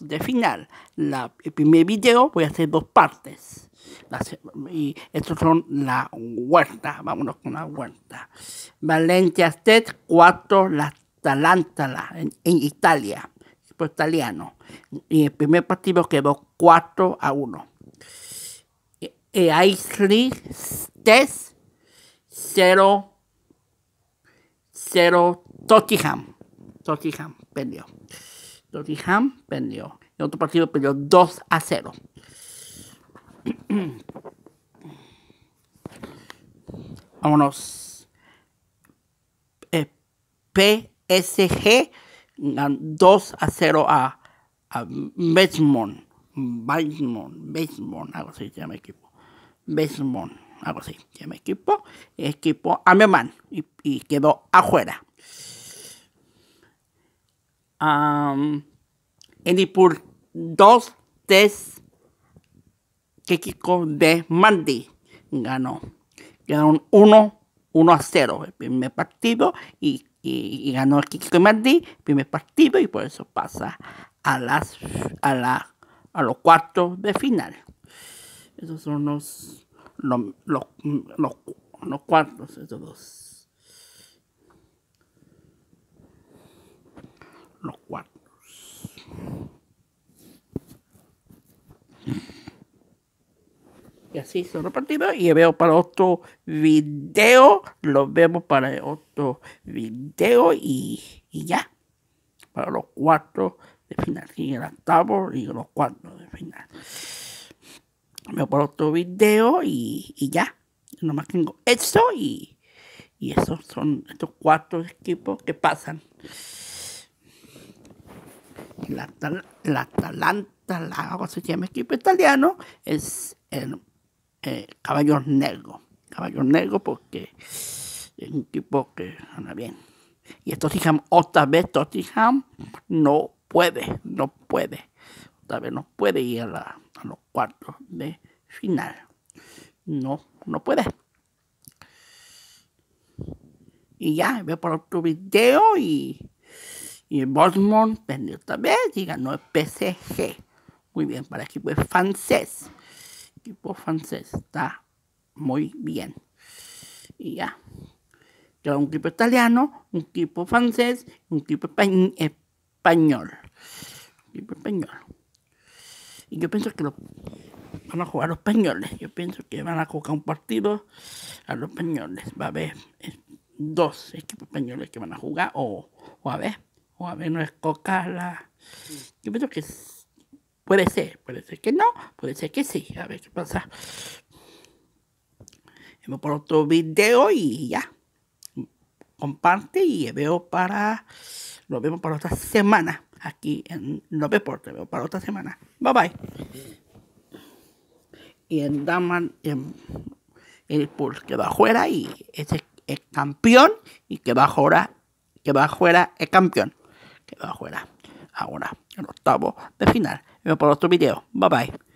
de final. La, el primer video voy a hacer dos partes. y estos son la huerta. Vámonos con la huerta. Valencia 4, la Talántala en, en Italia. por italiano. Y el primer partido quedó 4 a 1. E, e Aisley 0 0 Tottenham. Tottenham perdió. Ham, perdió. En otro partido perdió 2 a 0. Vámonos. Eh, PSG 2 a 0 a, a Besmond. Besmond, algo así se llama equipo. Besmond, algo así se llama equipo. equipo alemán y quedó afuera um, en el por dos test que Kiko de Mandy ganó. Ganaron 1, 1 a 0 el primer partido y, y, ganó Kiko de Mandy el primer partido y por eso pasa a las a la, a los cuartos de final. Esos son los los, los, los cuartos, esos dos. así son los partidos. y veo para otro video, los vemos para otro video y, ya. Para los cuatro de final. Y el octavo y los cuatro de final. Veo para otro video y, y ya. Nomás tengo eso. y, y esos son estos cuatro equipos que pasan. La, la Atalanta, la, se llama equipo italiano, es el eh, Caballos Negros. Caballos Negros porque es un tipo que anda bien. Y Tottenham, otra vez Tottenham no puede, no puede. Otra vez no puede ir a, los cuartos de final. No, no puede. Y ya, veo por otro video y, y Bosmont otra vez y ganó el PSG. Muy bien, para el equipo francés equipo francés. Está muy bien. Y ya. un equipo italiano, un equipo francés, un equipo español. Un equipo español. Y yo pienso que lo, van a jugar los españoles. Yo pienso que van a jugar un partido a los españoles. Va a haber eh, dos equipos españoles que van a jugar. O, o a ver, o a ver, no es Coca la... Yo pienso que Puede ser, puede ser que no, puede ser que sí. A ver qué pasa. Vemos por otro video y ya. Comparte y veo para. Nos vemos para otra semana aquí en No Deporte. Veo para otra semana. Bye bye. Y en Daman, en, el Pulse que va afuera y ese es campeón y que va afuera, que va afuera es campeón. Que va afuera. Ahora, en octavo de final. Nos vemos por otro video. Bye bye.